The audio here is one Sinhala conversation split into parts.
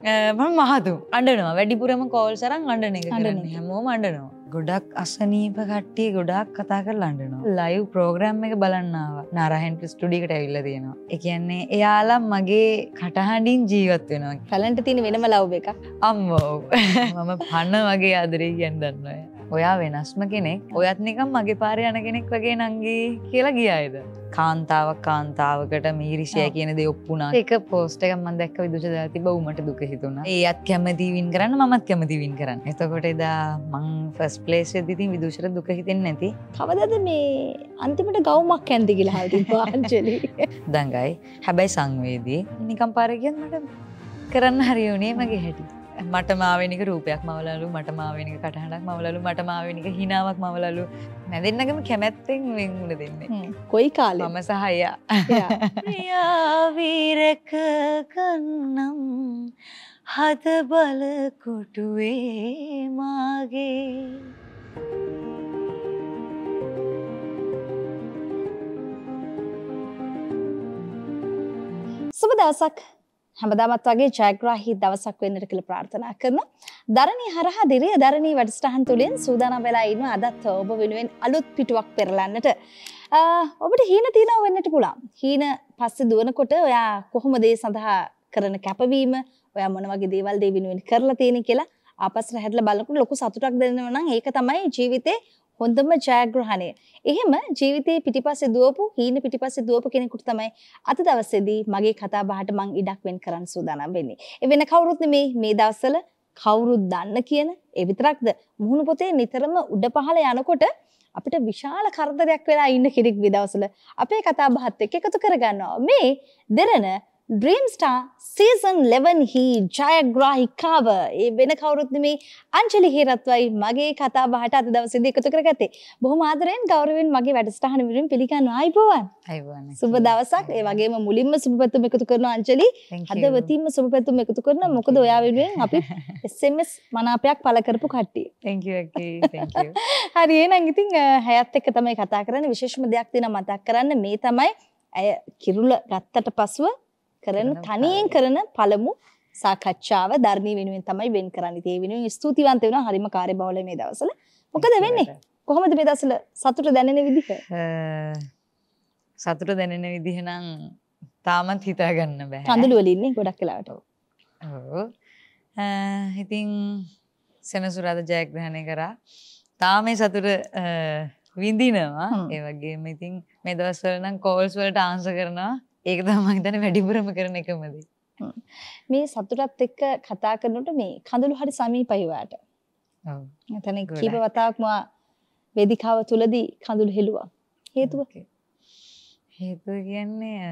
මම මහතු අඩනවා වැඩිපුරම කෝල් සරන් අඩන එක කරන්න හැමෝම අඩනවා ගොඩක් අසනීප කට්ටිය ගොඩක් කතා කර ලඩනවා ලයිව් ප්‍රෝග්‍රම් එක බලන්නාව නරහන් පිස්ටඩිකට ඇවිල්ල තියෙනවා එකන්නේ එයාලම් මගේ කටහඩින් ජීවත් වෙනවා පැලන්ට තියෙන වෙනම ලව් එක අම්මෝ මම පන්න වගේ ආදරේ කියන්දන්නය ඔයා වෙනස්ම කෙනෙක් ඔයත් නිකම් මගේ පාරය යන කෙනෙක් වගේ නංගේ කියලා ගියායද. කාන්තාවක් කාන්තාවකට මීරිෂය කියන දෙ ඔප්පුනා එක පෝස්ට එකම දැක්ක විදුෂ දති බවමට දුක හිතුුණ ඒත් කැමතිවින් කරන්න මත් කැමතිවින් කරන්න එතකොට එදා මං ෆස් පලේස් දිතින් විදුෂර දුක හිතෙන් නැති කවදද මේ අන්තිමට ගවමක් ඇන්දිගිලා හල්ති පාංචලි දඟයි හැබැයි සංවේදී නිකම් පාරගන්නට කරන්න හරිවුණේ මගේ හැටි මට මාවෙනික රූපයක් මවලලු මට මාවෙනික කටහනක් මවලලු මට මාවෙනික හිනාවක් මවලලු නැදන්නගම කැමැත්තෙන් වෙංගුණ දෙන්නේ. කොයි කාල මම සහයාවීරක කන්නම් හද බල කොටුවේ මාගේ. සුබ දවසක් හැමදාමත් වගේ ජයග්‍රාහි දවසක් වෙන්නට කියලා ප්‍රාර්ථනා කරනවා. දරණී හරහා දිරිය දරණී වැඩසටහන් තුලින් සූදානම් වෙලා ඉන්න අදත් ඔබ වෙනුවෙන් අලුත් පිටුවක් පෙරලන්නට ඔබට හීන තියනවා වෙන්නට පුළුවන්. හීන පස්සේ දුවනකොට ඔයා කොහොමද ඒ සඳහා කරන කැපවීම, ඔයා මොන වගේ දේවල් දේ වෙනුවෙන් කරලා තියෙන කියලා ආපස්සට හැදලා බලනකොට ලොකු සතුටක් දැනෙනවා නම් ඒක තමයි ජීවිතේ හොඳම ජයග්‍රහණය. එහෙම ජීවිතයේ පිටිපස්සේ දුවපු හීන පිටිපස්සේ දුවපු කෙනෙකුට තමයි අද දවසේදී මගේ කතා බහට මං ඉඩක් වෙන් කරන්න සූදානම් වෙන්නේ. ඒ වෙන කවුරුත් නෙමේ මේ දවස්වල කවුරුත් දන්න කියන ඒ විතරක්ද මුහුණු පොතේ නිතරම උඩ පහළ යනකොට අපිට විශාල කරදරයක් වෙලා ඉන්න කෙනෙක් මේ දවස්වල අපේ කතා බහත් එක්ක එකතු කරගන්නවා. මේ දෙරණ ්‍රීම්ස්ටා සීසන් 11හි ජයග්‍රාහිකාව ඒ වෙන කවරුත් මේ අංචලි හිරත්වයි මගේ කතා බහට අද දවසිද එකතු කරගතේ බොහොම ආදරයෙන් ගෞරවෙන් මගේ වැඩස්ටහන විරින් පිළිගන්න අයිබෝවන් සුබ දවසක් ඒ වගේම මුලින්ම සුපපැතුම එකතු කරන අංචලි හදවතින්ම සුපපැතුම එකතු කරන මොකද ඔයා වෙනුවෙන් අපි එස්මස් මනාපයක් පලකරපු කට්ටිය හරි ඒනම් ඉතින් හැත් එක්ක තමයි කතා කරන්න විශේෂම දෙයක් තින මතක් කරන්න මේ තමයි ඇය කිරුල ගත්තට පසුව කරන තනියෙන් කරන පළමු සාකච්ඡාව ධර්මී වෙනුවෙන් තමයි වෙන් කරන්නේ. ඒ වෙනුවෙන් ස්තුතිවන්ත වෙනවා හරිම කාර්යබහුල මේ දවස්වල. මොකද වෙන්නේ? කොහොමද මේ දවස්වල සතුට දැනෙන විදිහ? සතුට දැනෙන විදිහ නම් තාමත් හිතාගන්න බෑ. කඳුළු වල ඉන්නේ ගොඩක් වෙලාවට. ඔව්. ඉතින් සෙනසුරාදා ජයග්‍රහණය කරා. තාම මේ සතුට විඳිනවා. ඒ වගේම ඉතින් මේ දවස්වල නම් කෝල්ස් වලට ආන්සර් කරනවා. ඒක තමක් දැන වැඩිපුරම කරන එකමදී. මේ සතුටත් එක්ක කතා කරනට මේ කඳළු හරි සමීපයිවාට තැන කීප වතාවක්ම වෙදිකාව තුළදී කඳුළු හෙළුවා හේතුව හේතුව කියන්නේ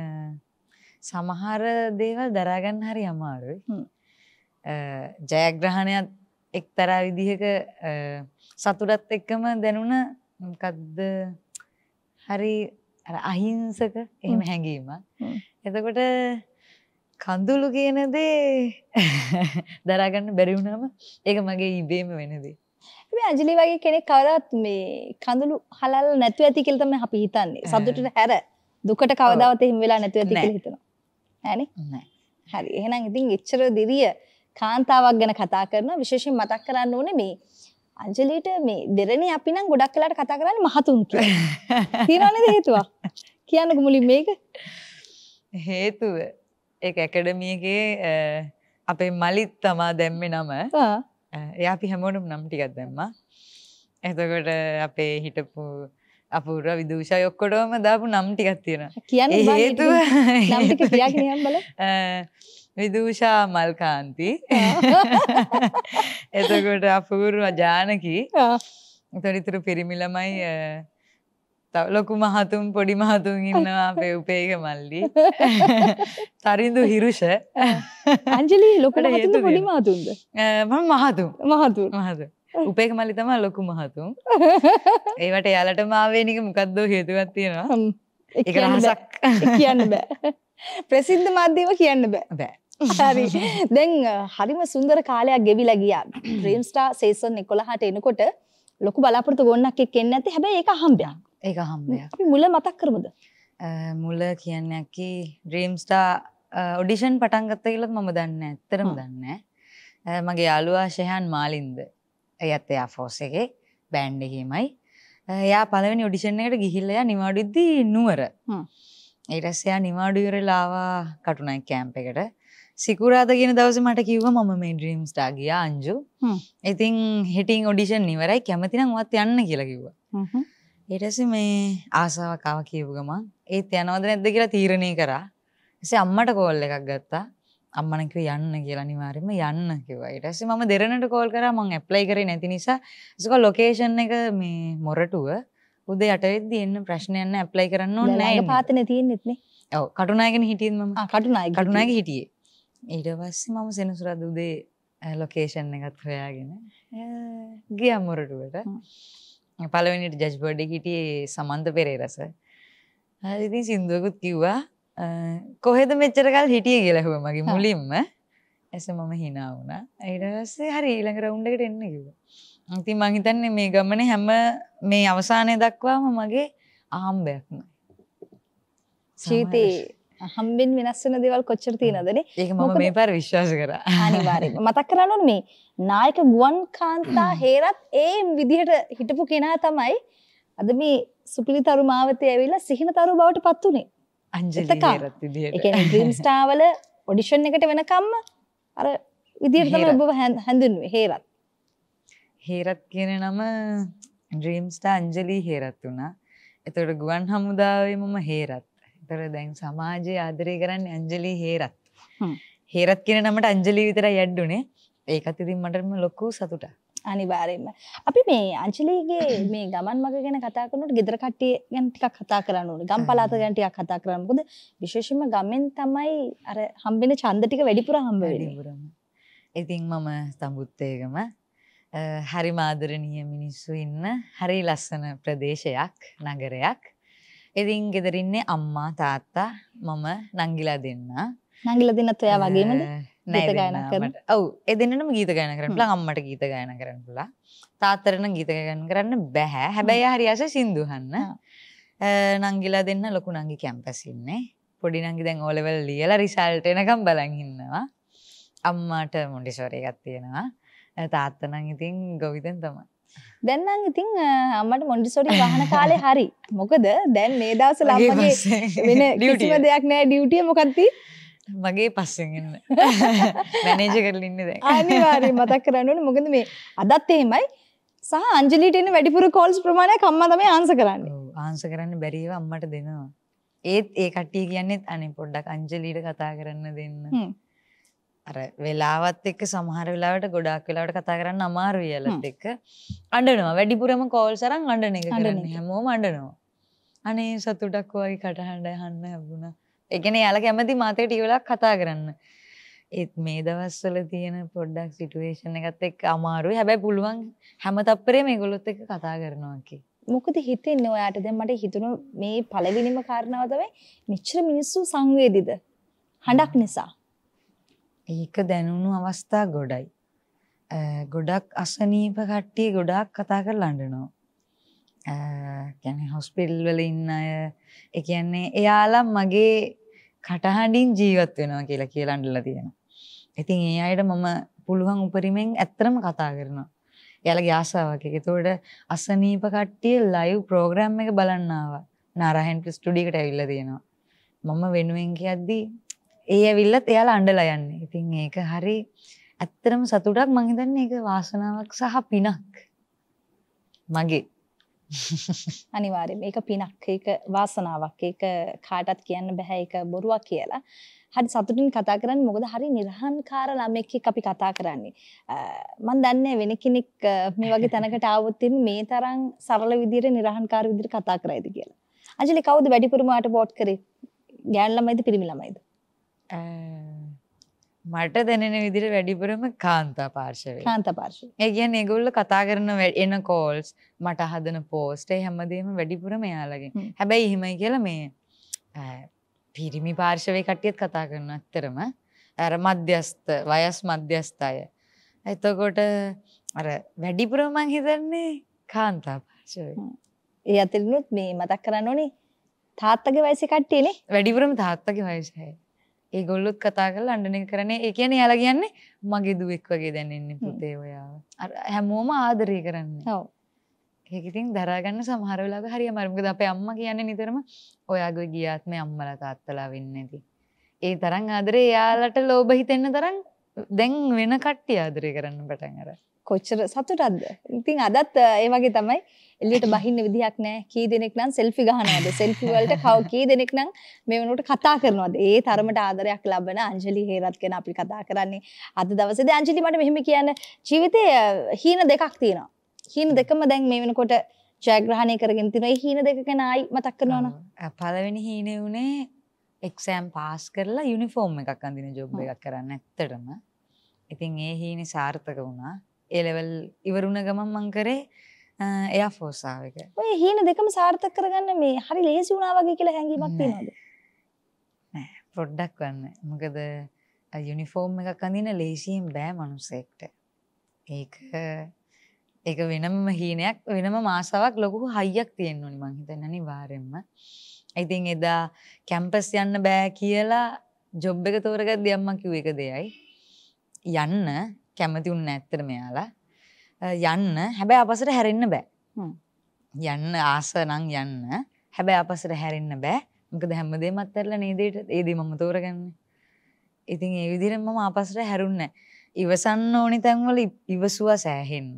සමහර දේවල් දරාගන්න හරි අමාරුයි ජයග්‍රහණයත් එක් තරා විදිහක සතුටත් එක්කම දැනුන කදද හරි අහිංසක එහෙම හැඟීම එතකොට කඳුලු කියනදේ දරාගන්න බැරිවුණම ඒක මගේ ඉබේම වෙනදී මේ අජලි වගේ කෙනෙක් කවරත් මේ කඳුළු හලල් නැතුව ඇති කියලා තමයි අපි හිතන්නේ. සබ්ජෙක්ට් හැර දුකට කවදාවත් එහෙම වෙලා නැතුව ඇති කියලා හිතනවා. නෑනේ? නෑ. හරි. එහෙනම් ඉතින් එච්චර දිරිය කාන්තාවක් ගැන කතා කරන විශේෂයෙන් මතක් කරන්න ඕනේ මේ අජලිට මේ දෙරණේ අපි නම් ගොඩක් වෙලාට කතා කරන්නේ මහතුන් කියලා. තියනනේ හේතුවක්. කියන්නක මුලින් මේක හේතුව ඒ ඇකඩමියගේ අපේ මලිත් තමා දැම්ම නම එයා අපි හැමෝටුම් නම් ටිකත් දැම්ම එතකොට අපේ හිටපු අපූර විදූෂය ඔක්කොටම දාපු නම් ටිකත් තියෙන කියන්න හේතුව විදූෂා මල්කාන්ති එතකොට අපූරු ජානකි තොරිතුරු පිරිමිලමයි තව ලොකු මහතුම් පොඩි මහතුන් ඉන්නවා අපේ උපේක මල්ලි. තරිඳු හිරුෂ අංජලි ලොකට හතුන්ද පොඩි මහතුන්ද? මම මහතුම්. මහතුම්. මහතුම්. උපේක මල්ලි තමයි ලොකු මහතුම්. ඒවට යාලට මාවේනික මොකද්ද හේතුවක් තියෙනවා. ඒක රහසක් කියන්න බෑ. ප්‍රසිද්ධ මාධ්‍යව කියන්න බෑ. බෑ. හරි දැන් හරිම සුන්දර කාලයක් ගෙවිලා ගියා. ඩ්‍රීම් ස්ටාර් සීසන් 11ට එනකොට ලොකු බලාපොරොත්තු ගොන්නක් එක්ක එන්නේ නැති හැබැයි ඒක අහම්බයක්. ඒ හම්බයක් මුල මතක් කරමද මුල කියන්නකි ඩ්‍රීම්ස්ටා ඔඩිෂන් පටන්ගත්ත කියලත් මම දන්න ඇත්තරම දන්න මගේ යාලුවාශයහන් මාලින්ද ඇත්ත එයා ෆෝස් එකේ බෑන්්ඩහීමයි එයා පලවෙනි ඔඩිෂන් එකට ගිහිල්ලය නිවාඩුද්දී නුවර ඒටස්සයා නිවාඩුවරලාවා කටුනයි කෑම්ප එකට සිකුරාද ගෙන දවස මට කිව මම මේ ඩ්‍රීම්ස් ටාගිය අංජු ඉතින් හෙටින් ඔඩිෂන් නිවරයි කැමතිනම් වත් යන්න කියලා කිව්වා ඉරස මේ ආසාවකාව කියපු ගමන් ඒත් යනවද නැද්ද කියලා තීරණය කරා එසේ අම්මට කෝල් එකක් ගත්තා අම්මනකිව යන්න කියලා නිවාරෙම යන්න කිව්වා ඊට පස්සේ මම දෙරණට කෝල් කරා මං ඇප්ලයි කරේ නැති නිසා ඒක ලොකේෂන් එක මේ මොරටුව උදේ 8 වෙද්දි එන්න ප්‍රශ්නයක් නැහැ ඇප්ලයි කරන්න ඕනේ නැහැ ඒක පාතනේ තියෙන්නෙත් නේ ඔව් කටුනායකනේ හිටියේ මම ආ කටුනායක කටුනායක හිටියේ ඊට පස්සේ මම සෙනසුරාද උදේ ලොකේෂන් එකත් හොයාගෙන ගියා මොරටුවට පලවෙනිට ජජ් බොඩ හිටියේ සමන්ත පෙරේරස ඉතින් සිින්දුවකුත් කිව්වා කොහෙද මෙච්චරකල් හිටිය කියලහුව මගේ මුලින්ම ඇස මම හිනා වුණා අයිඩස්සේ හරි ඊළඟ රවුන්්ඩකට එන්න කිව ඉති මහිතන්නේ මේ ගමන හැම මේ අවසානය දක්වාම මගේ ආම්භයක්මයි ශීතයේ හම්බෙන් වෙනස්වන දෙවල් කොච්චර තියෙනදනේ ඒක ම මේ පර විශ්වාස කර අනිවාරය මතක් කරන්නන මේ නායක ගුවන් කාන්තා හේරත් ඒ විදිහට හිටපු කෙනා තමයි අද මේ සුපිලි තරු මාවතය ඇවිල්ලා සිහින තරු බවට පත් වුණේ ්‍රීම්ස්ටාවල ඔඩිෂන් එකට වෙනකම්ම අර විදිරතම ඔබ හැඳුන්ුවේ හේරත් හේරත් කියන නම ඩ්‍රීම්ස්ටා අංජලී හේරත් වුණා එතට ගුවන් හමුදාවේ මම හේරත් තර දැන් සමාජය ආදරය කරන්න ඇන්ජලී හේරත් හේරත් කියෙන නමට අංජලී විතර යැඩ්ඩුනේ ඒකත් ඉතින් මටම ලොක්කු සතුට අනිවාරයෙන්ම අපි මේ අංචලීගේ මේ ගමන් මග ගැන කතාකනට ගෙදර කට්ටිය ගැන්ටික කතා කරන්න ගම් පලාත ගැන්ටියක් කතා කරන්නකොද විශේෂම ගමෙන් තමයි අර හම්බෙන චන්දටික වැඩිපුර හම්බ වැඩිපුරම ඉතින් මම ස්තම්බුත්තයකම හරි මාදරණීය මිනිස්සු ඉන්න හරි ලස්සන ප්‍රදේශයක් නගරයක් ඉතින් ගෙදරින්නේ අම්මා තාත්තා මම නංගිලා දෙන්න. නංගිලා දෙන්නත් ඔයා වගේමද? නෑ ගායනා කරන. ඔව් ඒ දෙන්නම ගීත ගායනා කරන්න පුළුවන් අම්මට ගීත ගායනා කරන්න පුළුවන්. තාත්තට නම් ගීත ගායනා කරන්න බෑ. හැබැයි හරි ආසයි සින්දු අහන්න. නංගිලා දෙන්න ලොකු නංගි කැම්පස් ඉන්නේ. පොඩි නංගි දැන් ඕ ලෙවල් ලියලා රිසල්ට් එනකම් බලන් ඉන්නවා. අම්මාට මොන්ටිසෝරි එකක් තියෙනවා. තාත්තා නම් ඉතින් ගොවිතැන් තමයි. දැන්නම් ඉතින් අම්මට මොන්ඩිසෝඩි වහන කාලේ හරි මොකද දැන් මේ දවස ලම්මගේ වෙන ඩියුටිම දෙයක් නෑ ඩියුටිය මොකක්ති මගේ පස්සෙන්න්න මැනේජ කරලින්න ද අනිවාරය මතක් කරන්නට මොකද මේ අදත් එහෙමයි සහ අංජලිටන වැඩිපුර කෝල්ස් ප්‍රමාණය කම්ම තම ආන්ස කරන්න ආන්ස කරන්න බැරිව අම්මට දෙනවා ඒත් ඒ කට්ටිය කියන්නෙත් අනි පොඩ්ඩක් අංජලීට කතා කරන්න දෙන්න අර වෙලාවත් එක්ක සමහර වෙලාවට ගොඩක් වෙලාවට කතා කරන්න අමාරු වියලට එක්ක අඩනවා වැඩිපුරම කෝල් සරන් අඩන එක කරන්න හැමෝම අඩනවා අනේ සතුටක් වගේ කටහඩ හන්න හැබුණ එකන යාල කැමති මාතයට ඉවලක් කතා කරන්න ඒත් මේ දවස්වල තියෙන පොඩ්ඩක් සිටුවේෂණ එකත් එක් අමාරුයි හැබැයි පුළුවන් හැම තප්පරේ මේ ගොලොත් එක කතා කරනවාකි මොකද හිතෙන්න ඔයාට දැ මට හිතුණු මේ පලවිනිම කාරණාවතවයි මිච්‍ර මිනිස්සු සංවේදිද හඬක් නිසා ඒක දැනුණු අවස්ථා ගොඩයි. ගොඩක් අසනීප කට්ටිය ගොඩක් කතා කර ලඩනෝ. ගැන හොස්පිල්වල ඉන්න අය එකන්නේ එයාලම් මගේ කටහඩින් ජීවත් වෙනවා කියලා කියලන්ඩල තියෙන. ඉතින් ඒ අයට මම පුළුවන් උපරිමෙන් ඇත්තරම කතා කරනවා. එයාලගේ ආසාාවක් එක තෝට අසනීප කට්ටිය ලයිව් ප්‍රෝග්‍රම් එක බලන්නාව නාරහන්ට ස්ටඩිකට ඇවිල්ල තියෙනවා. මම වෙනුවෙන් කියද්දී ඒ ඇවිල්ලත් එයාල අන්ඩල යන්න ඉතින් ඒක හරි ඇත්තරම සතුටක් මහිතන්න එක වාසනාවක් සහ පිනක් මගේ අනිවාර්යම ඒක පිනක් ඒක වාසනාවක් ඒක කාටත් කියන්න බැහැ ඒක බොරුවක් කියලා හරි සතුටින් කතා කරන්න මොකද හරි නිර්හන්කාර ළමෙක් අපි කතා කරන්නේ මම දන්නේ වෙන කෙනෙක් මේ වගේ තැනකට ආවොත් මේ තරම් සරල විදිහට නිර්හන්කාර විදිහට කතා කරයිද කියලා අජලි කවුද වැඩිපුරම ආට බෝට් කරේ ගෑන් ළමයිද පිරිමි ළමයිද මට දැනෙන විදිර වැඩිපුරම කාන්තා පාර්ශවය කාන්ත පාර්ශ ඒගැන් ඒගොල්ල කතා කරන එන කෝල්ස් මට හදන පෝස්ටේ හැමදේම වැඩිපුරම යාලගින් හැබැයි එහෙමයි කියල මේ පිරිමි පාර්ශවය කට්ටියත් කතා කරන අත්තරම ඇර මධ්‍යස්ත වයස් මධ්‍යස්ථ අය එතකොට අර වැඩිපුරමං හිතන්නේ කාන්තා පාර්ශවය ඒ අතිනුත් මේ මතක් කරන්න ඕනේ තාත්තගේ වයිසි කට්ටියනේ වැඩිපුරම තාත්තගේ වයසයි ඒ ගොල්ලොත් කතා කල් අඩන කරන ඒ කියන යාල කියන්නේ මගේ දුවෙක් වගේ දැනන්නේ පුතේ ඔයාව හැමෝම ආදරී කරන්න හව ඒකඉතින් දරාගන්න සමහරලාග හරි මරමකද අප අම්ම කියන්න නිතරම ඔයාගේ ගියාත්ම අම්මල තාත්තලා වෙන්නති ඒ තරන් ආදරේ යාලට ලෝබ හිතෙන්න තරන් දැන් වෙන කට්ටි ආදරය කරන්න පටන් අර කොච්චර සතුටත්ද ඉතින් අදත් ඒ වගේ තමයි එල්ලියට බහින්න විදිහක් නෑ කී දෙනෙක් නම් සෙල්ෆි ගහනවද සෙල්ෆි වලට කව කී දෙනෙක් නම් මේ වෙනකොට කතා කරනවද ඒ තරමට ආදරයක් ලබන අංජලි හේරත් ගැන අපි කතා කරන්නේ අද දවසේදී අංජලි මට මෙහෙම කියන්න ජීවිතේ හීන දෙකක් තියෙනවා හීන දෙකම දැන් මේ වෙනකොට ජයග්‍රහණය කරගෙන තියෙනවා ඒ හීන දෙක ගැන ආයි මතක් කරනවනේ පළවෙනි හීනේ උනේ එක්සෑම් පාස් කරලා යුනිෆෝර්ම් එකක් අඳින ජොබ් එකක් කරන්න ඇත්තටම ඉතින් ඒ හීනි සාර්ථක වුණා එලෙවල් ඉවරුණ ගමන් මං කරේ එයා ෆෝසාාවක ඔය හීන දෙකම සාර්ථක කරගන්න මේ හරි ලේසි වුණා වගේ කියලා හැඟීමක් තියෙනද පොඩ්ඩක් වන්න මොකද යුනිෆෝර්ම් එක කඳන ලේසියෙන් බෑ මනුසෙක්ට ඒක එක වෙනම හීනයක් වෙනම මාසාවක් ලොකු හයියක් තියෙන් ඕනි මංහිතනනි වාරෙන්ම ඉතින් එදා කැම්පස් යන්න බෑ කියලා ජොබ් එක තෝරගත් දෙයම්ම කිව් එක දෙයයි යන්න කැමති උන්න ඇත්තර මෙයාලා යන්න හැබැයි අපසට හැරෙන්න්න බෑ යන්න ආස නං යන්න හැබැයි අපසට හැරෙන්න්න බෑ මකද හැමදේ මත්තරල නේදට ඒදී මම තෝරගන්න ඉතින් ඒ විදිරම අපසට හැරුන්න ඉවසන්න ඕනි තැන්වල ඉවසුවා සෑහෙන්න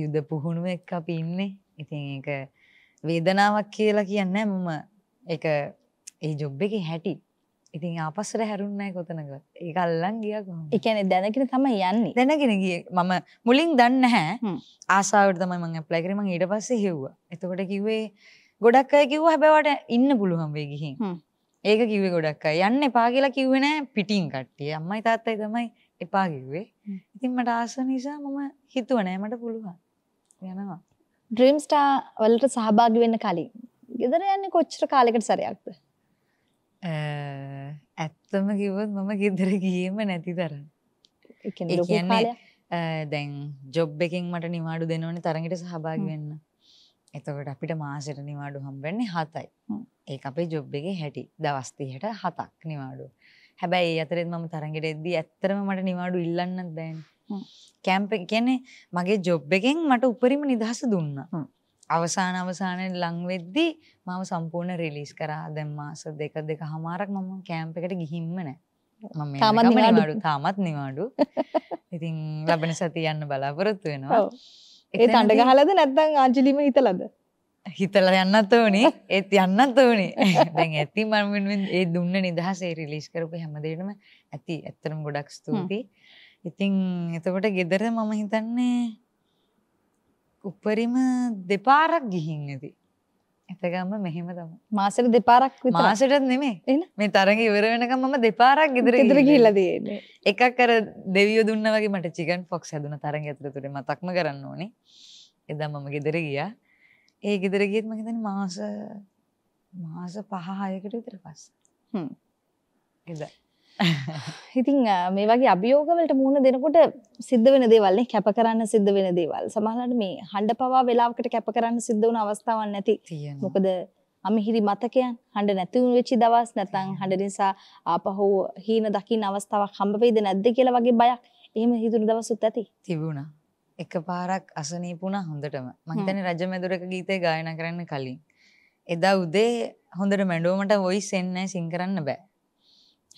යුද්ධ පුහුණුව එක් අපි ඉන්නේ ඉතින් එක වේදනාවක් කියලා කියන්න මම එක ඒ ජොබ් එක හැටි ඉතින් ආපස්සට හැරුන්නෑ කොතනක ඒකල්ලන් ගිය එකන දැනකෙන තම යන්නේ දැනගෙන ගිය මම මුලින් දන්න හැ ආසාාවට තම මං ප්ලැකරම ඊට පස්සේ හෙව්ව එතකොට කිව්වේ ගොඩක් අය කිව්ව හැබැවට ඉන්න පුළුවන් වේ ගිහින් ඒක කිවේ ගොඩක් අය යන්න එපා කියලා කිව්වෙන පිටින් කට්ටිය අම්මයි තාත්තයි තමයි එපා කිව්වේ ඉතින් මට ආස නිසා මම හිතුවනෑ මට පුළුවන් යනවා ඩ්‍රීම්ස්ටා වලට සහභාගි වෙන්න කලින් ගෙදර යන්නේ කොච්චර කාලෙකට සරයක්ද ඇත්තම කිවොත් මම ගෙදර ගියීම නැති තරන්න කියන්නේ දැන් ජොබ් එකින් මට නිවාඩු දෙනවන තරඟට සහභාග වෙන්න එතකට අපිට මාසට නිවාඩු හම්බෙන්නේ හතයි ඒ අපේ ජොබ් එක හැටි දවස්තිහට හතක් නිවාඩු හැබැයි අතරෙත් මම තරගෙට එද්දී ඇත්තරම මට නිවාඩු ඉල්ලන්න දැන් කෑම්ප කියන්නේ මගේ ජොබ් එකෙන් මට උපරිම නිදහස දුන්නා අවසාන අවසානයෙන් ලංවෙද්දී මම සම්පූර්ණ රිලිස් කරා දැන් මාස දෙක දෙක හමාරක් මම කෑම්ප් එකට ගිහින්ම නෑ මම නිවාඩු තාමත් නිවාඩු ඉතින් ලබන සතිය යන්න බලාපොරොත්තු වෙනවා ඒ තඬ ගහලාද නැත්නම් ආංජලිම හිතලාද හිතලා යන්නත් ඕනේ ඒත් යන්නත් ඕනේ දැන් ඇති මම වෙනුවෙන් ඒ දුන්න නිදහස ඒ රිලීස් කරපු හැමදේටම ඇති ඇත්තටම ගොඩක් ස්තුතියි ඉතින් එතකොට ගෙදර මම හිතන්නේ උපරිම දෙපාරක් ගිහින් ඇති. එතකම්ම මෙහෙම තම මාසට දෙපාරක් මාසටත් නෙමේ මේ තරග ඉවර වෙනකම් මම දෙපාරක් ගෙදර ඉදර හිලදන්න එකක් කර දෙවිය දුන්න වගේ මට චිකන් ෆොක්ස් හැදුන තරග ඇතර තුරේ මතක්ම කරන්න ඕනේ එදා මම ගෙදර ගියා ඒ ගෙදර ගියත් මහිතන මාස මාස පහහායකට විතර පස්ස එදා ඉතිං මේ වගේ අභියෝගවලට මුහුණ දෙනකොට සිද්ධ වෙන දේවල්න්නේ කැප කරන්න සිද්ධ වෙන දේවල් සමහලට මේ හඬ පවා වෙලාවකට කැප කරන්න සිද්ධ වන අවස්ථාවන් නැති මොකද අමිහිරි මතකයන් හඬ නැතිවුණු වෙච්චි දවස් නැතන් හඬ නිසා ආපහු හීන දකින්න අවස්ථාවක් හම්බ වෙයිද නැද්ද කියලා වගේ බයක් එහෙම හිතුණු දවසුත් ඇති තිබුණා එකපාරක් අසනීප වුණා හොඳටම මං හිතන්නේ රජමැදුරක ගීතේ ගායනා කරන්න කලින් එදා උදේ හොඳට මැඬුවමට වොයිස් එන්නේ නැහැ සින් කරන්න බෑ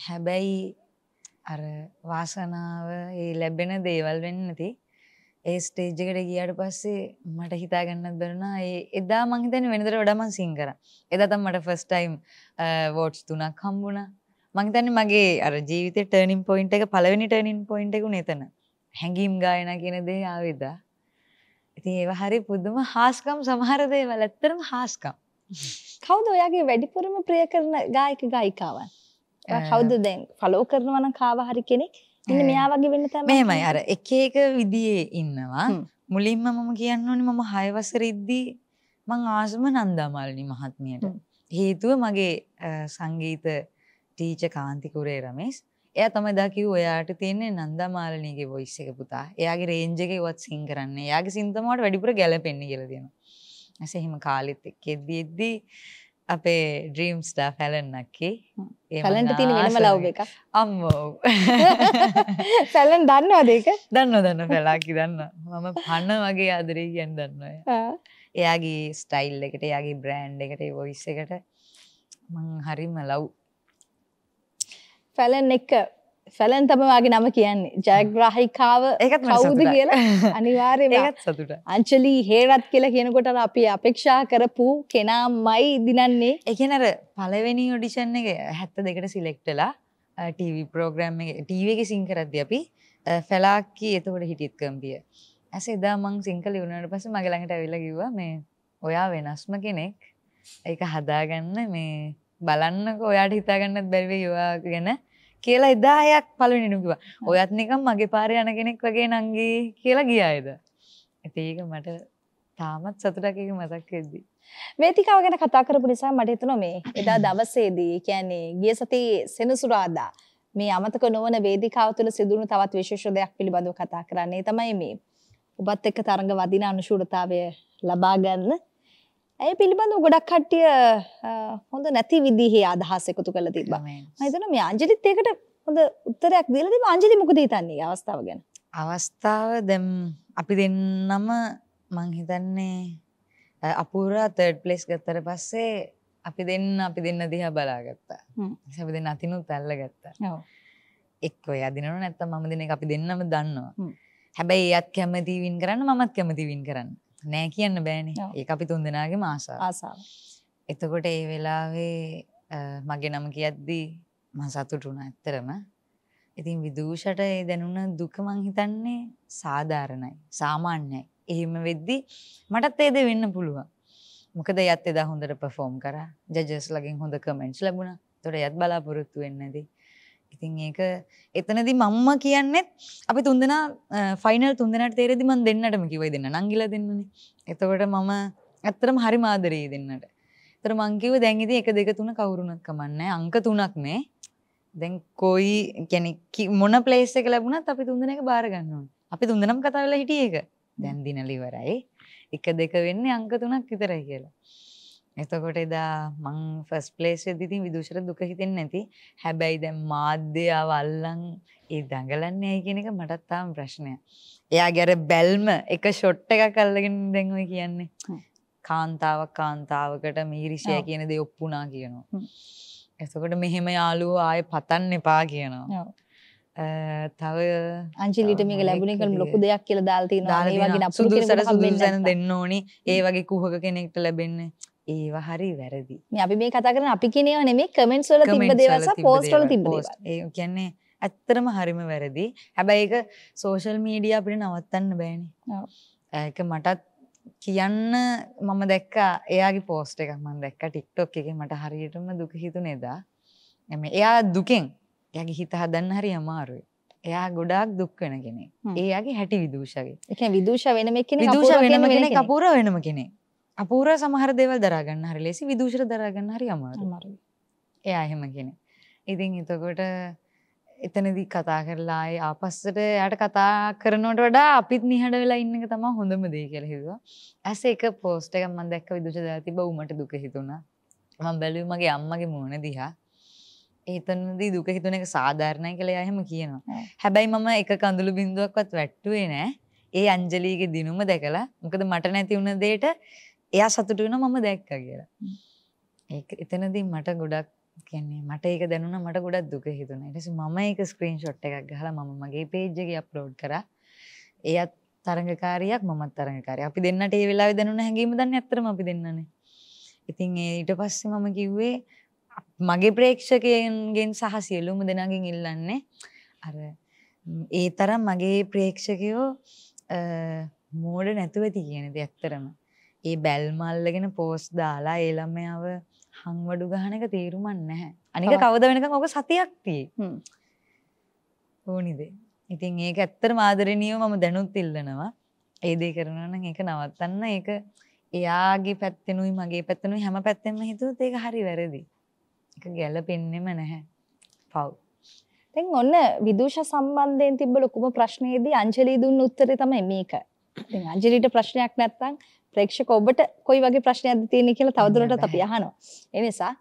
හැබැයි අර වාසනාව ඒ ලැබෙන දේවල් වෙන්නති ඒ ස්ටේජ්කට ගියට පස්සේ මට හිතාගන්නත් බරනා ඒ එදා මංහිතන වෙනදර වඩමන් සිංකර එදතම් මට ෆස් ටයිම් වෝට්ස් තුනක් හම්බුණ මංතන මගේ අර ජීවිත ටර්නින් පොයින්ට එක පලවෙනි ටර්නින් පොයින්ට එකු නතන හැඟීම් ගායන කියන දේ ආවිදා ඉති ඒව හරි පුදුම හාස්කම් සමහරදේ වලත්තරම හාස්කම් කවුද ඔයාගේ වැඩිපුරම ප්‍රිය කරන ගායක ගායිකාවන් කවුද දැන් ෆලෝ කරනවන කාවහරි කෙනෙක් ඉන්න මෙයා වගේ වෙන්න තම මෙමයි අර එක එක විදියේ ඉන්නවා මුලින්ම මම කියන්න ඕනි මම හයවසරිද්දී මං ආසම නන්දාමාලනි මහත්මියට හේතුව මගේ සංගීත ටීච කාන්තිකුරේ රමේස් එය තමයි දකිව ඔයාට තියන්නේ නන්දාමාලනීගේ බොයිස් එක පුතා එයාගේ රේන්ජක වත් සිං කරන්න යාගේ සිින්තමට වැඩිපුර ගැලපෙන්න්න කියල දෙෙන ඇස එහෙම කාලෙත් එක්කෙද්දී එද්දී අපේ ඩ්‍රීම්ස්ටා පැලන්නක්කි පැලන්ට තින වෙනම ලව් එක අම්මෝ සැලන් දන්නවා දෙක දන්න දන්න පැලාකි දන්න මම පන්න වගේ ආදරී කියන් දන්නය එයාගේ ස්ටයිල් එකට යාගේ බ්‍රෑන්් එකට වොයිස්ස එකට මං හරිම ලව් පැලන් එක ෆැලන් තමවාගේ නම කියන්නේ ජයග්‍රාහිකාව කවුද කියලා අනිවාර්ය සතුට අංචලී හේරත් කියලා කියනකොට අපි අපේක්ෂා කරපු කෙනා මයි දිනන්නේ එකනර පලවෙනි ඔඩිෂන් එක හැත්ත දෙකට සිලෙක්ටලා ටීවී පෝග්‍රම් ටීවගේ සිංකරද්ද අපි ෆැලාක්කී එතකොට හිටිත්කම්පිය ඇස එදා මං සිංකල වුණට පස මගලඟට ඇවිල කිව මේ ඔයා වෙනස්ම කෙනෙක් ඒක හදාගන්න මේ බලන්නක ඔයාට හිතාගන්නත් බැල්වේ යවා ගැන කියලා එදාහයක් පලවෙනිනුකිව ඔයත් නිකම් මගේ පාරය යන කෙනෙක් වගේ නංගේ කියලා ගියායද ඇති ඒක මට තාමත් සතුටකක මතක් එද්දී මේතිකාව ගැන කතා කරපු නිසා මට හිතන මේ එදා දවසේදී කියන්නේ ගිය සති සෙනසුරාදා මේ අමතක නොවන වේදිකාව තුළ සිදුණු තවත් විශේෂ දෙයක් පිළිබඳව කතා කරන්නේ තමයි මේ ඔබත් එක්ක තරඟ වදින අනුශූරතාවය ලබා ගන්න ඇය පිළිබඳ ගොඩක් කට්ටිය හොඳ නැති විදිහේ අදහස එකතු කළ තිබ මතන මේ අංජලිත් ඒකට හොඳ උත්තරයක් දීලද අංජලි මොකද හිතන්නේ අවස්ථාව ගැන අවස්ථාව දැම් අපි දෙන්නම මං හිතන්නේ අපූරා තර්ඩ් පලස් ගත්තර පස්සේ අපි දෙන්න අපි දෙන්න දිහා බලාගත්තා සැපි දෙන්න අතිනු තැල්ල ගත්තා එක්කෝ යදිනු නැත්තම් මම දෙන අපි දෙන්නම දන්නවා හැබැයි ඒත් කැමතිවින් කරන්න මමත් කැමතිවින් කරන්න නෑ කියන්න බෑනේ ඒ අපි තුන් දෙනාගේ මාසා ආසා එතකොට ඒ වෙලාවේ මගේ නම කියද්දී මං සතුටුුණ ඇත්තරම ඉතින් විදූෂට ඒ දැනුන දුක මං හිතන්නේ සාධාරණයි සාමාන්‍යයි එහෙම වෙද්දි මටත් ඒද වෙන්න පුළුවන් මොකද යත් එදා හොඳට පෆෝම් කර ජජස් ලගින් හොඳ කමෙන්ට් ලැබුණ තොට යත් බලාපොරොත්තු වෙන්නදී ඉතින් ඒක එතනදි මම්ම කියන්නෙත් අපි තුන්දනා ෆයිනල් තුන්දනට තේරෙදි මන් දෙන්නටම කිවයි දෙන්න නංගිල දෙන්නනේ එතකොට මම ඇත්තරම හරි මාදරයේ දෙන්නට තර මංකිව දැන්ගිති එක දෙක තුන කවුරුණක් කමන්න අංක තුනක් මේ දැන් කොයි ගැනෙ මොන පලේස් එක ලැබුණත් අපි තුන්දන එක බාරගන්නවා අපි තුන්දනම් කතාවෙලා හිටිය එක දැන්දිනලිවරයි එක දෙක වෙන්නේ අංක තුනක් විතරයි කියලා එතකොට එදා මං ෆස් ප්ලේස්ෙදදිතින් විදුෂර දුක හිතෙන් නැති හැබැයි දැම් මාධ්‍යාව අල්ලං ඒ දඟලන්නේ ඇගෙනක මටත්තාම ප්‍රශ්නය. එයා ගැර බැල්ම එක ෂොට්ට එක කල්ලගෙන දැන්ව කියන්නේ. කාන්තාවක් කාන්තාවකට මිහිරිෂය කියන දෙ ඔප්පුනා කියනවා. එසකොට මෙහෙම යාලුව ආය පතන්න එපා කියනවා. තව අංචිලිට මේක ලැබුණක ලොකු දෙයක් කියල දාල්ති දාලගෙන සුදුසර සුදුසන දෙන්න ඕනි ඒ වගේ කුහක කෙනෙක්ට ලැබෙන්නේ ඒව හරි වැරදි අපි මේ කතා කරන අපි කියනව නෙමේ කමෙන්ට් වල තිබ්බ දේවල් සහ පෝස්ට් වල තිබ්බ දේවල් ඒ කියන්නේ ඇත්තටම හරිම වැරදි හැබැයි ඒක සෝෂල් මීඩියා අපිට නවත්තන්න බෑනේ ඒක මටත් කියන්න මම දැක්කා එයාගේ පෝස්ට් එකක් මම දැක්කා ටික්ටොක් එකේ මට හරියටම දුක හිතුනේ එදා එමේ එයා දුකෙන් එයාගේ හිත හදන්න හරි අමාරුයි එයා ගොඩාක් දුක් වෙන කෙනෙක් එයාගේ හැටි විදූෂගේ ඒ කියන්නේ විදූෂ වෙනම කෙනෙක් විදූෂ වෙනම කෙනෙක් අපූර්ව වෙනම කෙනෙක් අපූර සමහර දෙවල් දරාගන්න හරි ලෙසි විදූෂර දරාගන්න හරි අමාර එයා එහෙම කෙන ඉතින් එතකොට එතනදී කතා කරලායි ආපස්සට යට කතා කරනොට වඩා අපිත් නිහට වෙලා ඉන්න තම හොඳම දේ කළ හිදවා ඇස එක පෝස්ට එක මන් දැක්ක විදුෂ දති බවමට දුක හිතුණා මං බැලුමගේ අම්මගේ මුවන දිහා ඒතනදී දුක හිතුන එක සාධාරණය කළ යහෙම කියනවා හැබැයි මම එක කඳුළු බින්දුවක්වත් වැට්ටුවේ නෑ ඒ අංජලීගේ දිනුම දැකලා මොකද මට නැති වුණ දේට එයා සතුට වෙන මම දැක්ක කියලා ඒ එතනදී මට ගොඩක් කියන්නේ මට ඒක දැනුන මට ගොඩක් දුක හිතුන ඉටස මම එක ස්ක්‍රීන් ෂොට් එකක් ගහලා මම මගේ පේජ්ජක අප්ලෝඩ් කර එයත් තරඟකාරයක් මත් තරඟකාරය අපි දෙන්නට ඒ වෙලා දැනුන හැඟීම දන්න ඇතරම අපි දෙන්නන ඉතින් ඊට පස්සේ මම කිව්වේ මගේ ප්‍රේක්ෂකයන්ගෙන් සහ සියලුම දෙනගෙන් ඉල්ලන්නේ අර ඒ තරම් මගේ ප්‍රේක්ෂකයෝ මෝඩ නැතුවති කියන දෙයක්තරම ඒ බැල්මල්ලගෙන පෝස් දාලා ඒළම්මයාව හංවඩු ගහනක තේරුමන් නැහැ අනික කවද වෙනක ඔක සතියක් තිය ඕනිදේ ඉතින් ඒක ඇත්තර මාදරණීව මම දැනුත් ඉල්ලනවා ඒදේ කරනන ඒක නවත්තන්න ඒක එයාගේ පැත්තෙනුයි මගේ පැත්තනුයි හැම පැත්තෙම හිතුත් ඒක හරි වැරදි එක ගැල පෙන්නෙම නැහැ පව් තැන් ඔන්න විදූෂ සම්බන්ධයෙන් තිබ ලොකුම ප්‍රශ්නයේදී අංජලී දුන්න උත්තර තම මේක අජලිට ප්‍රශ්නයක් නැත්තං ප්‍රේක්ෂක ඔබට කොයි වගේ ප්‍රශ්නයක්ද තියෙන්නේ කියලා තවදුරටත් අපි අහනවා. ඒ නිසා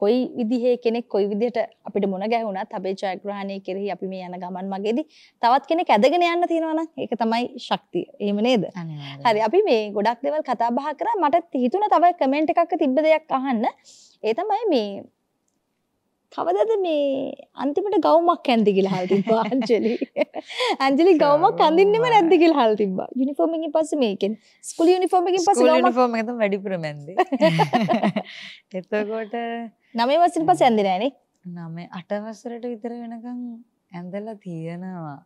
කොයි විදිහේ කෙනෙක් කොයි විදිහට අපිට මුණ ගැහුණත් අපේ ජයග්‍රහණය කෙරෙහි අපි මේ යන ගමන් මගේදී තවත් කෙනෙක් ඇදගෙන යන්න තියෙනවා නම් ඒක තමයි ශක්තිය. එහෙම නේද? හරි අපි මේ ගොඩක් දේවල් කතා බහ කරා මට හිතුණා තව කමෙන්ට් එකක් තිබ්බ දෙයක් අහන්න. ඒ තමයි මේ කවදද මේ අන්තිමට ගෞමක් ඇන්දිගිල හල්තිබා අංජලි ඇන්ජලි ගෞමක් අඳින්නම නැද්දිගිල් හල් තිබා යුනිෆෝර්මින් පස මේකෙන් ස්කුල යුනිෆෝර්මකින් පස ෝම වැඩිපුරමැද එතකොට නමේ වසින් පස ඇඳිරෑනේ නම අටවසරට විතර වෙනකං ඇඳල තියෙනවා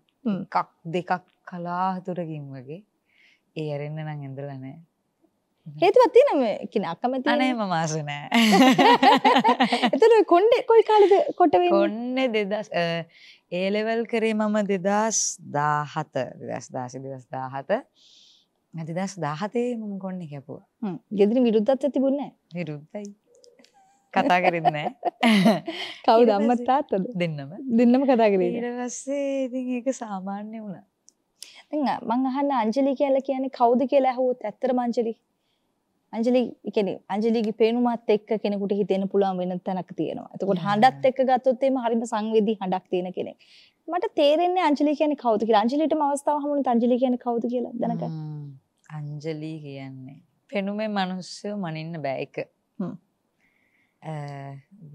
කක් දෙකක් කලාහතුරකින් වගේ ඒ අරෙන්න්න නං ඇඳලනෑ හේතුවත් තියෙන මේ කියන අකමැති අනේ මම ආසෙ නෑ එතන කොණ්ඩේ කොයි කාලෙද කොට වෙන්නේ කොණ්ඩේ 2000 ඒ ලෙවල් කරේ මම 2017 2016 2017 2017 මම කොණ්ඩේ කැපුවා හ්ම් ගෙදරින් විරුද්ධත්වයක් තිබුණේ නෑ විරුද්ධයි කතා කරන්නේ නැහැ. කවුද අම්මා තාත්තද? දෙන්නම. දෙන්නම කතා කරේ. ඊට පස්සේ ඉතින් ඒක සාමාන්‍ය වුණා. දැන් මං අහන්න අංජලි කියලා කියන්නේ කවුද කියලා ඇහුවොත් ඇත්තටම අංජලි අංජලි කියන්නේ අංජලිගේ පේනුමත් එක්ක කෙනෙකුට හිතෙන්න පුළුවන් වෙන තැනක් තියෙනවා. එතකොට හඬත් එක්ක ගත්තොත් එimhe හරිම සංවේදී හඬක් තියෙන කෙනෙක්. මට තේරෙන්නේ අංජලි කියන්නේ කවුද කියලා. අංජලිටම අවස්ථාව හමුණුත් අංජලි කියන්නේ කවුද කියලා දැනගන්න. අංජලි කියන්නේ පෙනුමේ මිනිස්සු මනින්න බෑ එක. හ්ම්.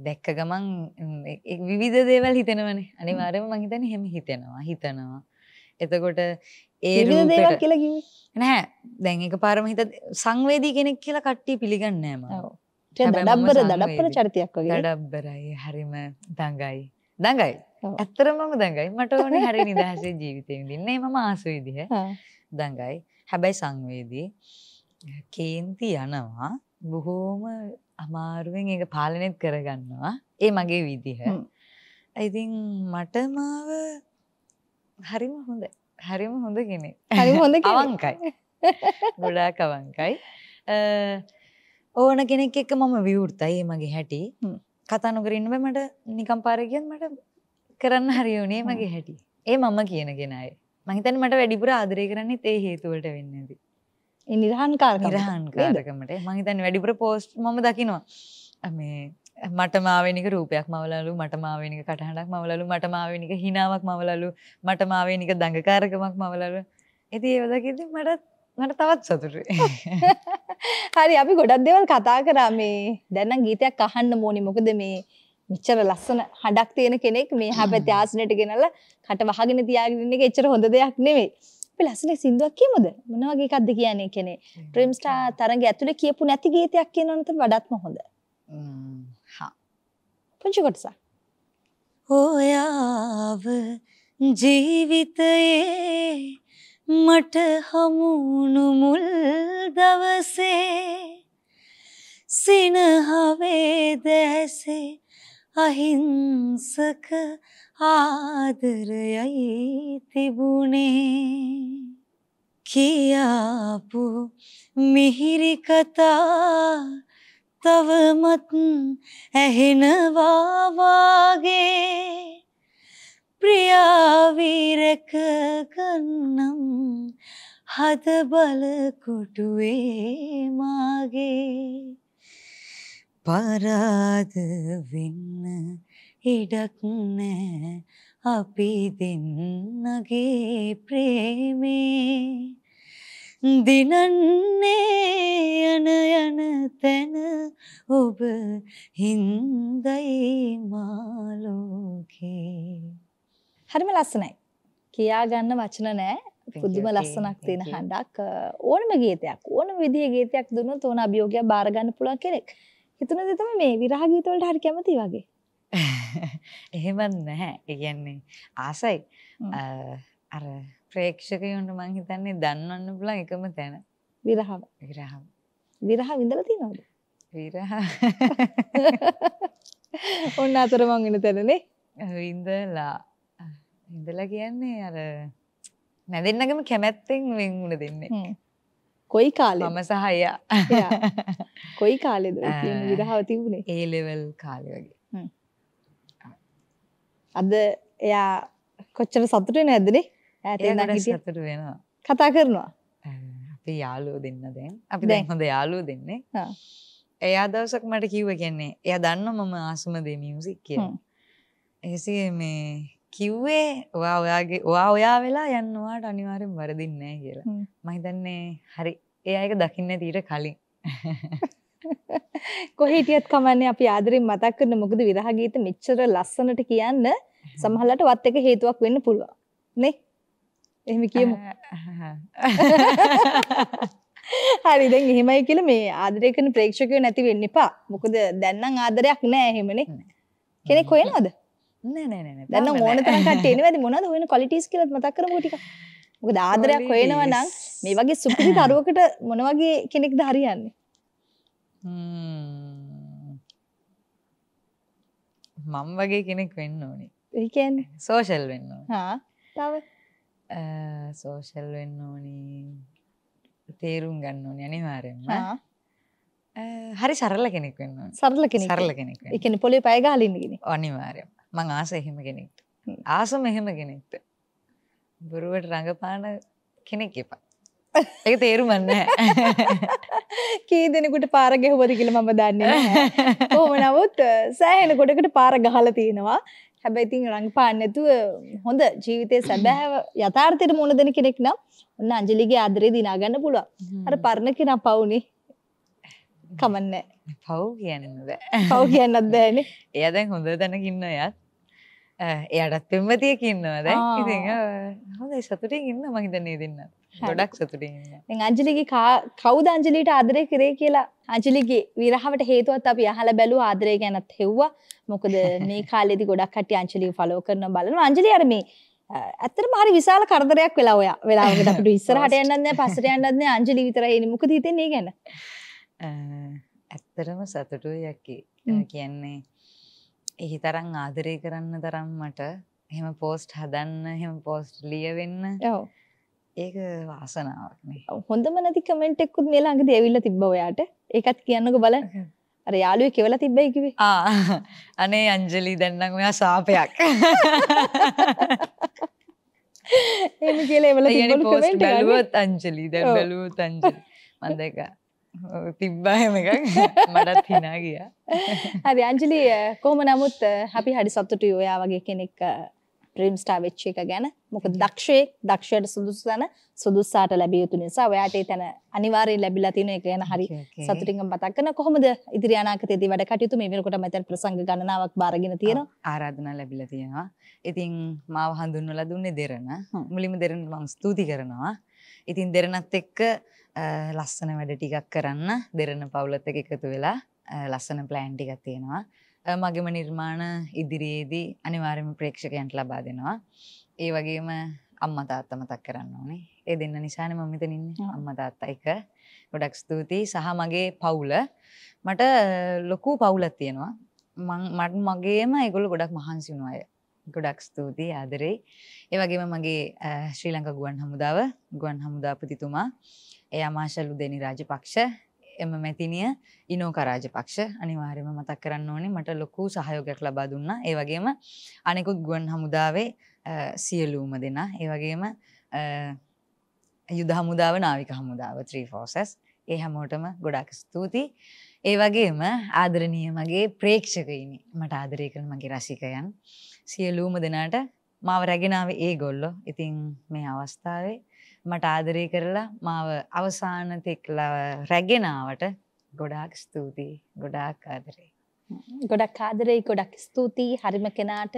දැක්ක ගමන් විවිධ දේවල් හිතෙනවනේ අනිවාර්යයෙන්ම මං හිතන්නේ හැම හිතෙනවා හිතනවා එතකොට ඒ දේවල් කියලා කිව්වේ නැහැ දැන් එක පාරම හිත සංවේදී කෙනෙක් කියලා කට්ටිය පිළිගන්නේ නැහැ මම දඩබ්බර දඩබ්බර චරිතයක් වගේ දඩබ්බරයි හරිම දඟයි දඟයි ඇත්තටම මම දඟයි මට ඕනේ හරිය නිදහසේ ජීවිතේ විඳින්න ඒ මම ආසු විදිහ දඟයි හැබැයි සංවේදී කේන්ති යනවා බොහෝම අමාරුවෙන් ඒක පාලනෙත් කරගන්නවා ඒ මගේ විදිහ. ඉතින් මටමාව හරිම හොඳයි. හරිම හොඳ කෙනෙ හරි හොඳ අවංකයි ගොඩා අවංකයි ඕන කෙනෙක් එක මම විවෘතයි මගේ හැටි කතානුකරින්ව මට නිකම්පාරගෙන් මට කරන්න හරිවුණේ මගේ හැටි ඒ මම කියන කෙනයි මහිතන් මට වැඩිපුර ආදරය කරන්නේ ඒ හේතුවට වෙන්නද නිරහන් කාර රහන් කාරකමට මහිතන් වැඩිපුර පෝස්් ම දකිනවා මේ මට මාවනික රූපයක් මවලලු මට මාවනික කටහඬක් මවලලු මට මාවනික හිනාවක් මවලලු මට මාවනික දඟකාරකමක් මවලලු ඇති ඒවදකිද මටත් මට තවත් සතුරු හරි අපි ගොඩක් දෙවල් කතා කරා මේ දැන්නම් ගීතයක් අහන්න මෝනි මොකද මේ මිච්චර ලස්සන හඩක් තියෙන කෙනෙක් මේ හැබැති ආසනයට ගෙනල කට වහගෙන තියාගෙන එක එච්චර හොඳ දෙයක් නෙවෙයි අපි ලස්සන සින්දුවක් කියමුද මොනවගේ එකක්ද කියන්නේ කෙනේ ප්‍රේම්ස්ටා තරඟ ඇතුලේ කියපු නැති ගීතයක් කියනවනත වඩාත්ම හොඳ පුංචි කොටසක්. හොයාව ජීවිතයේ මට හමුණු මුල් දවසේ සිනහවේ දැසේ අහිංසක ආදරයයි තිබුණේ කියාපු මිහිරිකතා තවමත් ඇහෙනවා වාගේ ප්‍රියාවිරක ගන්නම් හද බල කොටුවේ මාගේ පරාද වෙන්න ඉඩක් නෑ අපි දෙන්නගේ ප්‍රේමේ දිනන්නේ යන යන තැන ඔබ හින්දයි මාලෝකේ හරිම ලස්සනයි කියා ගන්න වචන නෑ පුදුම ලස්සනක් තියෙන හඬක් ඕනම ගීතයක් ඕන විදිහේ ගීතයක් දුන්නොත් ඕන අභියෝගයක් බාර ගන්න පුළුවන් කෙනෙක්. හිතුණ දේ තමයි මේ විරහ ගීත වලට හරි කැමති වගේ. එහෙම නැහැ. ඒ කියන්නේ ආසයි. අර ප්‍රේක්ෂකයන්ට මං හිතන්නේ දන්වන්න පුළුවන් එකම තැන. විරහව. විරහව. විරහ විඳලා තියනවද? විරහ. ඔන්න අතර මං ඉන්න තැනනේ. විඳලා. විඳලා කියන්නේ අර නැදෙන්නගම කැමැත්තෙන් වෙන් වුණ දෙන්නේ. කොයි කාලේ? මම සහ අයියා. කොයි කාලේද විරහව තිබුණේ? ඒ ලෙවල් කාලේ වගේ. අද එයා කොච්චර සතුටු නැද්දනේ ඇ කතා කරනවා අපි යාලුව දෙන්න දැන් අපි දැන් හොඳ යාලුව දෙන්නේ එයා දවසක් මට කිව්ව කියන්නේ එය දන්න මම ආසුම දේ මියසික් කිය එසේ මේ කිව්වේ ඔයා ඔයාගේ ඔයා ඔයා වෙලා යන්නවාට අනිවාරෙන් වරදින්නෑ කියලා මහිතන්නේ හරි ඒ අයක දකින්න තීට කලින් කොහිටියත් කමන්නේ අපි ආදරින් මතක් කරන මොකද විරහගීත මෙච්චර ලස්සනට කියන්න සමහලට වත් එක හේතුවක් වෙන්න පුළුවන් නේ එහෙම කියමු හරි දැන් එහෙමයි කියලා මේ ආදරය කරන ප්‍රේක්ෂකයෝ නැති වෙන්න එපා. මොකද දැන් නම් ආදරයක් නැහැ එහෙමනේ. කෙනෙක් හොයනවද? නෑ නෑ නෑ. දැන් නම් ඕන තරම් කට්ටිය එනවද මොනවද හොයන ක්වොලිටීස් කියලා මතක් කරමු ටිකක්. මොකද ආදරයක් හොයනවා නම් මේ වගේ සුපිරි දරුවකට මොන වගේ කෙනෙක්ද හරියන්නේ? මම වගේ කෙනෙක් වෙන්න ඕනේ. ඒ කියන්නේ සෝෂල් වෙන්න ඕනේ. හා තව සෝෂල් වෙන්න ඕනි තේරුම් ගන්න ඕනි අනිවාරෙන්ම හරි සරල කෙනෙක් වෙන්න සරල කෙන සරල කෙනෙක් එකන පොලි පයගාලින්නගෙන අනිවාරයම මං ආස එහෙම කෙනෙක්ට ආස මෙහෙම කෙනෙක්ට බොරුවට රඟපාන කෙනෙක් එපා එක තේරුමන්න කී දෙනෙකුට පාරගෙහවද කියල මම දන්නේ ඕම නවත් සෑහෙන කොටකට පාර ගහල තියෙනවා හැබැයිතින් රංපාන්නැතුව හොඳ ජීවිතය සැබෑව යථාර්ථයට මුණ දෙන කෙනෙක් නම් ඔන්න අංජලිගේ ආදරේ දිනාගන්න පුළුවන් අර පරණ කෙනා පවුනේ කමන්නේ පව් කියන්න බෑ පව් කියන්නත් බෑනේ එයා දැන් හොඳ තැනකින්න එයත් එයටත් පෙම්මතිය කින්නවද ඉති හොඳයි සතුටින් ඉන්න මහිතන්නේ දෙන්න ගොඩක් සතුටින් අජලිගේ කවුද අංජලිට ආදරය කරේ කියලා අජලිගේ විරහවට හේතුවත් අපි අහල බැලූ ආදරය ගැනත් හෙව්වා මොකද මේ කාලෙදි ගොඩක් කට අංචලි ෆලෝ කරන බලන අංජලි අරමේ ඇත්තට මහරි විශාල කරදරයක් වෙලා ඔයා වෙලාවට අපිට ඉස්සරහට යන්නත් නෑ පස්සට යන්නත් නෑ අංජලි විතරයි ඉන්නේ මොකද හිතන්නේ ගැන ඇත්තටම සතුටුයි යකි කියන්නේ ඒ තරම් ආදරය කරන්න තරම් මට එහෙම පෝස්ට් හදන්න එහෙම පෝස්ට් ලියවෙන්න ඔව ඒක වාසනාවක් හොඳම නැති කමෙන්ට් එක්කුත් මේ ළඟදී ඇවිල්ලා තිබ්බ ඔයාට ඒකත් කියන්නක බලන්න අර යාළුවේ කෙවලා තිබ්බයි කිව්වේ ආ අනේ අංජලි දැන් නම් ඔයා සාපයක් එහෙම කියලා එවලා තිබ්බ කමෙන්ට් එක බැලුවත් අංජලි දැන් බැලුවත් අංජලි මම දැක්කා තිබ්බාහම එක මටත් හිනා ගිය හරි අංජලි කෝම නමුත් අපි හඩි සත්තුට ඔයා වගේ කෙනෙක් ප්‍රීම්ස්ටා වෙච්ච එක ගැන මොක දක්ෂය දක්ෂයට සුදුසු තැන සුදුස්සාට ලැබියයුතු නිසා ඔයාට තැන අනිවාරය ලැබිලා තින එක ගැන හරි සතුටින් පතක්න කොහොමද ඉදිරියානාකතේදී වැඩ කටයුතු මේකට මෙතැන් ප්‍රසංග ගණනාවක් බාරගෙන තියෙන ආරාධන ලැබිල තියෙනවා ඉතින් මාව හඳුන්වල දුන්නේ දෙරන මුලිම දෙරන මං ස්තුති කරනවා ඉතින් දෙරනත් එක්ක ලස්සන වැඩ ටිකක් කරන්න දෙරන පවුලත් එක එකතු වෙලා ලස්සන ප්ලෑන් ටිකක් තියෙනවා. මගේම නිර්මාණ ඉදිරියේදී අනිවාර්යම ප්‍රේක්ෂකයන්ට ලබා දෙනවා. ඒ වගේම අම්මා තාත්තා මතක් කරන්න ඕනේ. ඒ දෙන්න නිසානේ මම මෙතන ඉන්නේ. අම්මා තාත්තා එක. ගොඩක් ස්තුතියි සහ මගේ පවුල. මට ලොකු පවුලක් තියෙනවා. මම මගේම ඒගොල්ලෝ ගොඩක් මහන්සි වුණා අය. ගොඩක් ස්තුතියි ආදරෙයි. ඒ වගේම මගේ ශ්‍රී ලංකා ගුවන් හමුදාව ගුවන් හමුදාපතිතුමා ඒ අමාශලු දෙනි රාජපක්ෂ එම මැතිනිය ඉනෝ කරාජපක්ෂ අනිවාර්යම මතක් කරන්න ඕනේ මට ලොකු සහයෝගයක් ලබා දුන්නා. ඒ වගේම අනෙකුත් ගුවන් හමුදාවේ සියලුම දෙනා. ඒ වගේම යුද හමුදාව නාවික හමුදාව 3 forces ඒ හැමෝටම ගොඩක් ස්තුතියි. ඒ වගේම ආදරණීය මගේ ප්‍රේක්ෂකයිනි. මට ආදරය කරන මගේ රසිකයන්. සියලූම දෙනාට මාව රැගෙනාව ඒ ගොල්ලො ඉතින් මේ අවස්ථාවේ මට ආදරය කරලා මාව අවසාන තෙක්ලා රැගෙනාවට ගොඩාක් ස්තුතියි ගොඩාක් ආදරේ. ගොඩක් ආදරෙයි ගොඩක් ස්තුතියි හරිම කෙනාට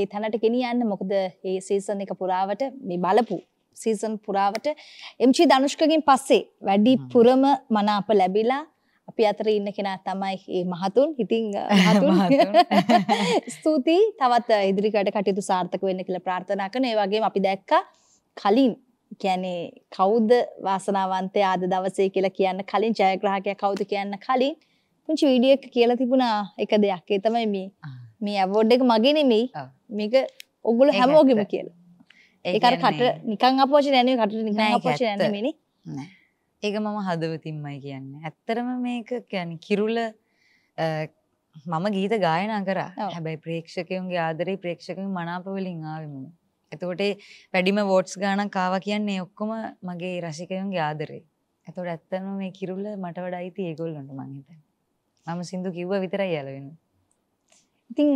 ඒ තැනට ගෙනියන්න මොකද ඒ සීසන් එක පුරාවට මේ බලපු සීසන් පුරාවට එම්චි ධනුෂ්කගෙන් පස්සේ වැඩි පුරම මනාප ලැබිලා අපි අතර ඉන්න කෙනා තමයි මේ මහතුන්. ඉතින් මහතුන් ස්තුතියි. තවත් ඉදිරියට කටයුතු සාර්ථක වෙන්න කියලා ප්‍රාර්ථනා කරන. ඒ වගේම අපි දැක්කා කලින් කියන්නේ කවුද වාසනාවන්තයා අද දවසේ කියලා කියන්න කලින් ජයග්‍රාහකයා කවුද කියන්න කලින් පුංචි වීඩියෝ එක කියලා තිබුණා එක දෙයක්. ඒ තමයි මේ මේ අවෝඩ් එක මගේ නෙමෙයි. මේක ඔගොල්ලෝ හැමෝගෙම කියලා. ඒක අර කට නිකන් අපෝචි නෑනේ කටට නිකන් අපෝචි නෑනේ නෑ. ඒක මම හදවතින්මයි කියන්නේ. ඇත්තරම මේක කියන්නේ කිරුල මම ගීත ගායනා කරා. හැබැයි ප්‍රේක්ෂකයන්ගේ ආදරේ ප්‍රේක්ෂකයන් මනාප වලින් ආවෙම. එතකොට වැඩිම වෝට්ස් ගාණක් ආවා කියන්නේ ඔක්කොම මගේ රසිකයන්ගේ ආදරේ. එතකොට ඇත්තම මේ කිරුල මට වඩා අයිති ඒගොල්ලන්ට මං හිතන්නේ. මම සින්දු කිව්වා විතරයි යලවෙන්නේ. ඉතින්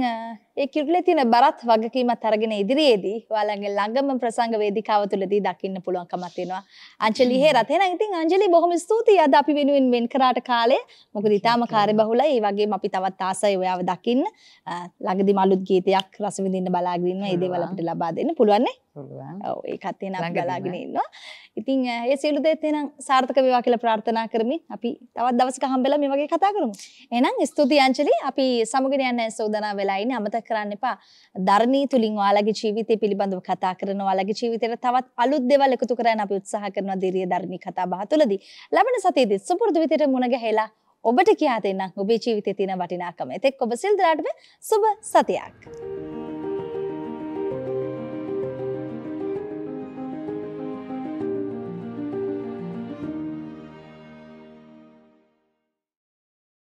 ඒ කිරුලේ තියෙන බරත් වගකීමත් අරගෙන ඉදිරියේදී ඔයාලගේ ළඟම ප්‍රසංග වේදිකාව තුළදී දකින්න පුළුවන්කමක් තියෙනවා. අංජලි හේරත් එහෙනම් ඉතින් අංජලි බොහොම ස්තුතියි අද අපි වෙනුවෙන් වෙන් කරාට කාලේ. මොකද ඊටාම කාර්යබහුලයි. ඒ වගේම අපි තවත් ආසයි ඔයාව දකින්න. ළඟදීම අලුත් ගීතයක් රස විඳින්න බලාගෙන ඉන්න. ඒ දේවල් අපිට ලබා දෙන්න පුළුවන් නේ? පුළුවන්. ඔව් ඒකත් එහෙනම් අපි බලාගෙන ඉන්නවා. ඉතින් ඒ සියලු දේත් එහෙනම් සාර්ථක වේවා කියලා ප්‍රාර්ථනා කරමින් අපි තවත් දවසක හම්බෙලා මේ වගේ කතා කරමු. එහෙනම් ස්තුතියි අංජලි. අපි සමුගෙන යන්න සූදානම් වෙලා ඉන්නේ. අමතක කරන්න එපා. ධර්ණී තුලින් ඔයාලගේ ජීවිතය පිළිබඳව කතා කරන ඔයාලගේ ජීවිතේට තවත් අලුත් දේවල් එකතු කරන්න අපි උත්සාහ කරනවා දිරිය ධර්ණී කතා බහ තුළදී. ලබන සතියේදී සුපුරුදු විදිහට මුණ ගැහිලා ඔබට කියා දෙන්නම් ඔබේ ජීවිතේ තියෙන වටිනාකම. එතෙක් ඔබ සිල් දරාට සුබ සතියක්.